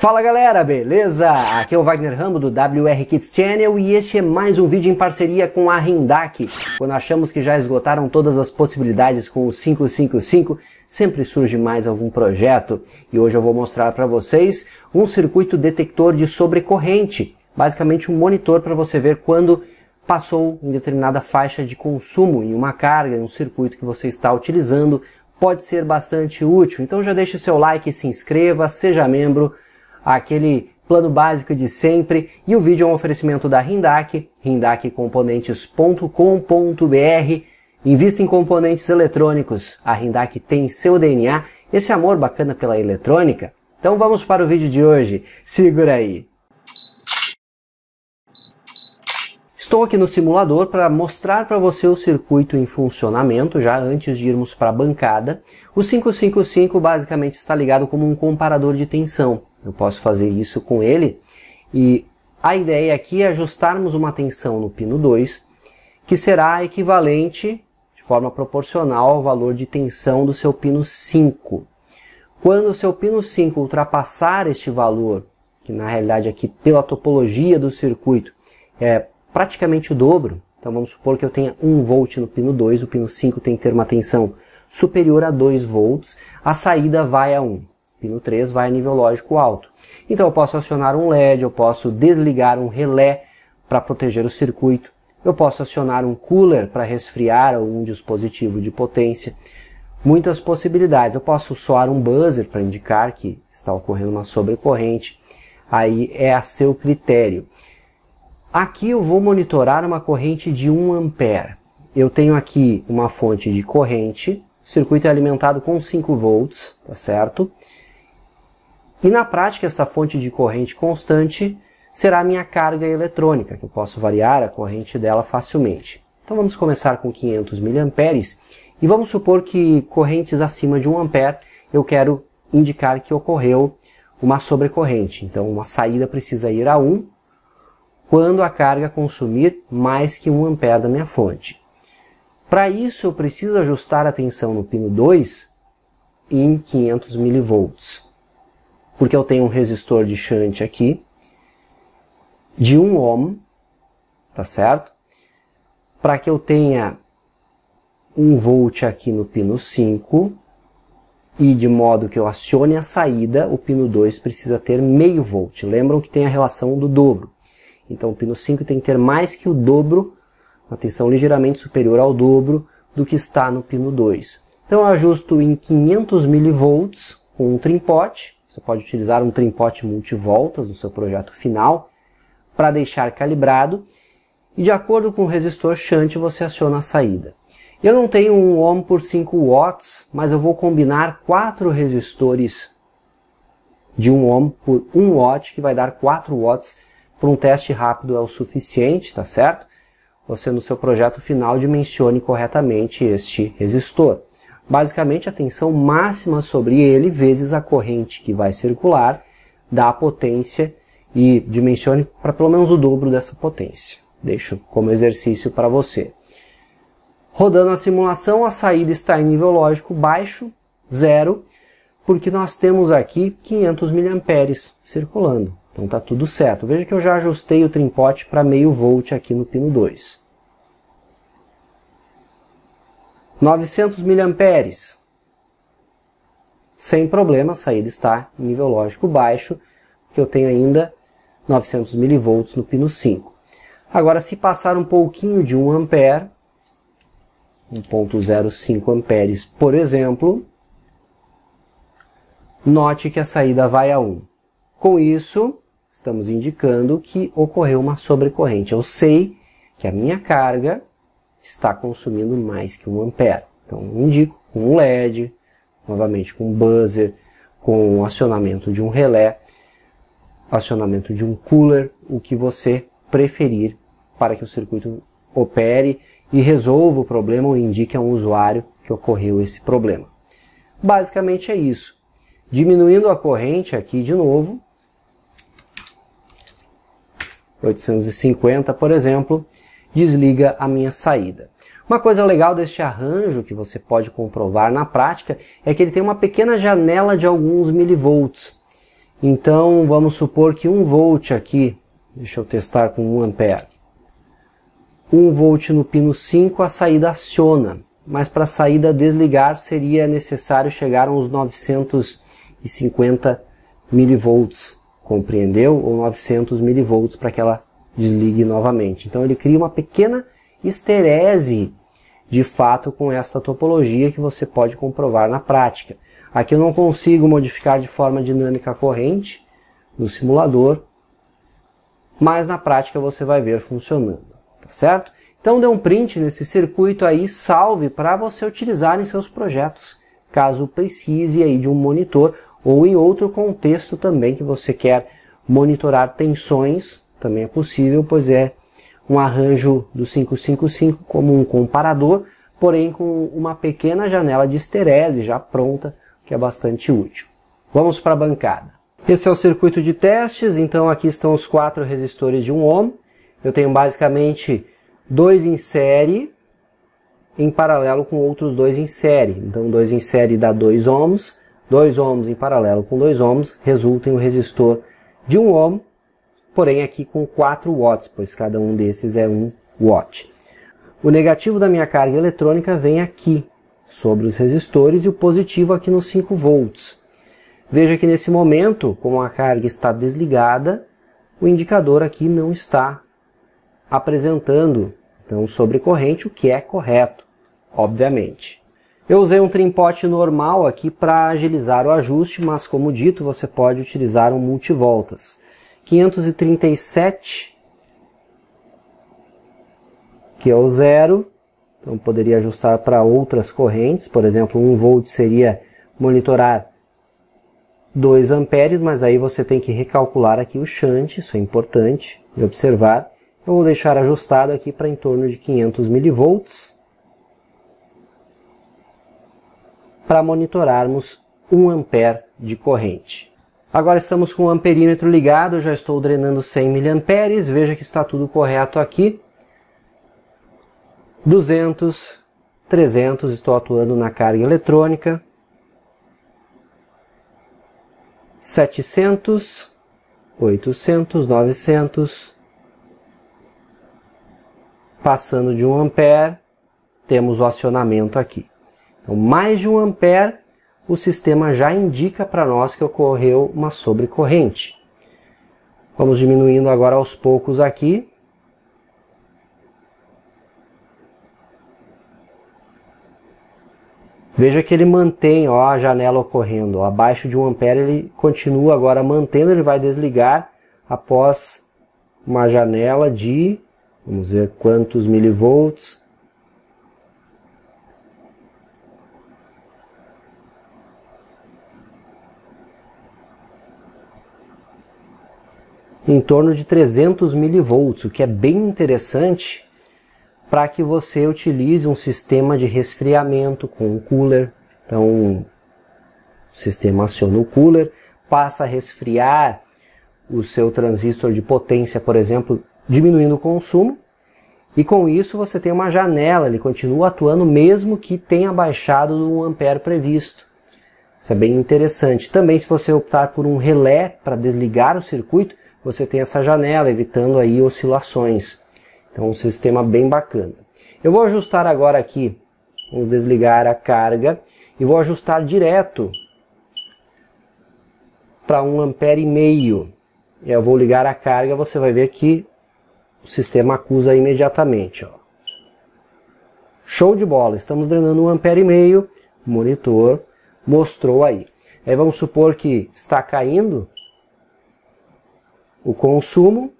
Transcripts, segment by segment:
Fala galera, beleza? Aqui é o Wagner Rambo do WR Kids Channel e este é mais um vídeo em parceria com a Rindac. Quando achamos que já esgotaram todas as possibilidades com o 555, sempre surge mais algum projeto. E hoje eu vou mostrar para vocês um circuito detector de sobrecorrente, basicamente um monitor para você ver quando passou em determinada faixa de consumo, em uma carga, em um circuito que você está utilizando, pode ser bastante útil. Então já deixe seu like, se inscreva, seja membro aquele plano básico de sempre, e o vídeo é um oferecimento da Rindac, RindacComponentes.com.br Invista em componentes eletrônicos, a Rindac tem seu DNA, esse amor bacana pela eletrônica. Então vamos para o vídeo de hoje, segura aí! Estou aqui no simulador para mostrar para você o circuito em funcionamento, já antes de irmos para a bancada. O 555 basicamente está ligado como um comparador de tensão. Eu posso fazer isso com ele. E a ideia aqui é ajustarmos uma tensão no pino 2, que será equivalente, de forma proporcional, ao valor de tensão do seu pino 5. Quando o seu pino 5 ultrapassar este valor, que na realidade aqui pela topologia do circuito é praticamente o dobro, então vamos supor que eu tenha 1 volt no pino 2, o pino 5 tem que ter uma tensão superior a 2 volts, a saída vai a 1. Pino 3 vai a nível lógico alto. Então eu posso acionar um LED, eu posso desligar um relé para proteger o circuito, eu posso acionar um cooler para resfriar algum dispositivo de potência. Muitas possibilidades. Eu posso soar um buzzer para indicar que está ocorrendo uma sobrecorrente. Aí é a seu critério. Aqui eu vou monitorar uma corrente de 1 ampere. Eu tenho aqui uma fonte de corrente, o circuito é alimentado com 5 volts, tá certo? E na prática, essa fonte de corrente constante será a minha carga eletrônica, que eu posso variar a corrente dela facilmente. Então vamos começar com 500 mA e vamos supor que correntes acima de 1 A eu quero indicar que ocorreu uma sobrecorrente. Então uma saída precisa ir a 1 quando a carga consumir mais que 1 A da minha fonte. Para isso eu preciso ajustar a tensão no pino 2 em 500 mV porque eu tenho um resistor de shunt aqui, de 1 ohm, tá certo? Para que eu tenha 1 volt aqui no pino 5, e de modo que eu acione a saída, o pino 2 precisa ter meio volt. Lembram que tem a relação do dobro. Então o pino 5 tem que ter mais que o dobro, uma tensão ligeiramente superior ao dobro do que está no pino 2. Então eu ajusto em 500 mV com um trimpote, você pode utilizar um trimpote multivoltas no seu projeto final para deixar calibrado e de acordo com o resistor shunt você aciona a saída. Eu não tenho um ohm por 5 watts, mas eu vou combinar quatro resistores de 1 um ohm por 1 um watt, que vai dar 4 watts. Para um teste rápido é o suficiente, tá certo? Você no seu projeto final dimensione corretamente este resistor basicamente a tensão máxima sobre ele vezes a corrente que vai circular dá a potência e dimensione para pelo menos o dobro dessa potência. Deixo como exercício para você. Rodando a simulação, a saída está em nível lógico baixo, zero, porque nós temos aqui 500 mA circulando. Então está tudo certo. Veja que eu já ajustei o trimpote para meio volt aqui no pino 2. 900 miliamperes. Sem problema, a saída está em nível lógico baixo, que eu tenho ainda 900 milivolts no pino 5. Agora, se passar um pouquinho de 1 ampere, 1.05 amperes, por exemplo, note que a saída vai a 1. Com isso, estamos indicando que ocorreu uma sobrecorrente. Eu sei que a minha carga está consumindo mais que 1 ampere. Então indico com um LED, novamente com um buzzer, com o acionamento de um relé, acionamento de um cooler, o que você preferir para que o circuito opere e resolva o problema ou indique a um usuário que ocorreu esse problema. Basicamente é isso. Diminuindo a corrente aqui de novo, 850 por exemplo, desliga a minha saída. Uma coisa legal deste arranjo, que você pode comprovar na prática, é que ele tem uma pequena janela de alguns milivolts. Então vamos supor que 1 volt aqui, deixa eu testar com 1 ampere, 1 volt no pino 5 a saída aciona, mas para a saída desligar seria necessário chegar a uns 950 milivolts, compreendeu? Ou 900 milivolts para que ela desligue novamente. Então ele cria uma pequena esterese de fato com esta topologia que você pode comprovar na prática. Aqui eu não consigo modificar de forma dinâmica a corrente no simulador, mas na prática você vai ver funcionando, tá certo? Então dê um print nesse circuito aí, salve para você utilizar em seus projetos, caso precise aí de um monitor ou em outro contexto também que você quer monitorar tensões também é possível, pois é um arranjo do 555 como um comparador, porém com uma pequena janela de esterese já pronta, que é bastante útil. Vamos para a bancada. Esse é o circuito de testes, então aqui estão os quatro resistores de 1 ohm. Eu tenho basicamente dois em série, em paralelo com outros dois em série. Então, dois em série dá 2 ohms, 2 ohms em paralelo com 2 ohms, resulta em um resistor de 1 ohm porém aqui com 4 watts, pois cada um desses é 1 watt. O negativo da minha carga eletrônica vem aqui, sobre os resistores, e o positivo aqui nos 5 volts. Veja que nesse momento, como a carga está desligada, o indicador aqui não está apresentando então sobrecorrente, o que é correto, obviamente. Eu usei um trimpote normal aqui para agilizar o ajuste, mas como dito, você pode utilizar um multivoltas. 537, que é o zero. Então poderia ajustar para outras correntes, por exemplo, 1 volt seria monitorar 2 amperes, mas aí você tem que recalcular aqui o shunt, isso é importante de observar. Eu vou deixar ajustado aqui para em torno de 500 milivolts. Para monitorarmos 1 ampere de corrente. Agora estamos com o amperímetro ligado, já estou drenando 100 mA, veja que está tudo correto aqui. 200, 300, estou atuando na carga eletrônica. 700, 800, 900. Passando de 1 ampere, temos o acionamento aqui. Então, mais de 1 ampere o sistema já indica para nós que ocorreu uma sobrecorrente. Vamos diminuindo agora aos poucos aqui. Veja que ele mantém ó, a janela ocorrendo. Ó, abaixo de 1 ampere ele continua agora mantendo, ele vai desligar após uma janela de, vamos ver quantos milivolts, em torno de 300 milivolts, o que é bem interessante para que você utilize um sistema de resfriamento com o cooler. Então, o sistema aciona o cooler, passa a resfriar o seu transistor de potência, por exemplo, diminuindo o consumo. E com isso você tem uma janela, ele continua atuando mesmo que tenha baixado do ampere previsto. Isso é bem interessante. Também se você optar por um relé para desligar o circuito, você tem essa janela, evitando aí oscilações. Então um sistema bem bacana. Eu vou ajustar agora aqui, vamos desligar a carga e vou ajustar direto para 1 ampere e meio. Eu vou ligar a carga, você vai ver que o sistema acusa imediatamente. Ó. Show de bola, estamos drenando 1 ampere e meio, monitor mostrou aí. Aí vamos supor que está caindo, o consumo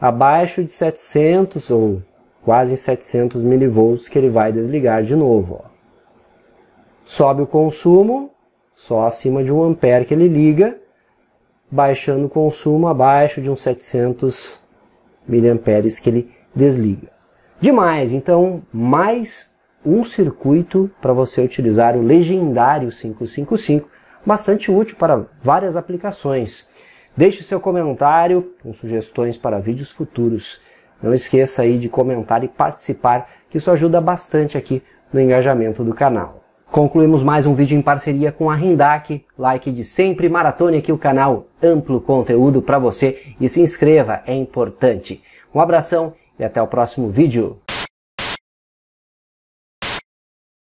abaixo de 700 ou quase 700 milivolts que ele vai desligar de novo. Ó. Sobe o consumo, só acima de 1 ampere que ele liga, baixando o consumo abaixo de uns 700 miliamperes que ele desliga. Demais, então mais um circuito para você utilizar o legendário 555, bastante útil para várias aplicações. Deixe seu comentário com sugestões para vídeos futuros. Não esqueça aí de comentar e participar, que isso ajuda bastante aqui no engajamento do canal. Concluímos mais um vídeo em parceria com a Rindac. Like de sempre, maratone aqui o canal, amplo conteúdo para você e se inscreva, é importante. Um abração e até o próximo vídeo.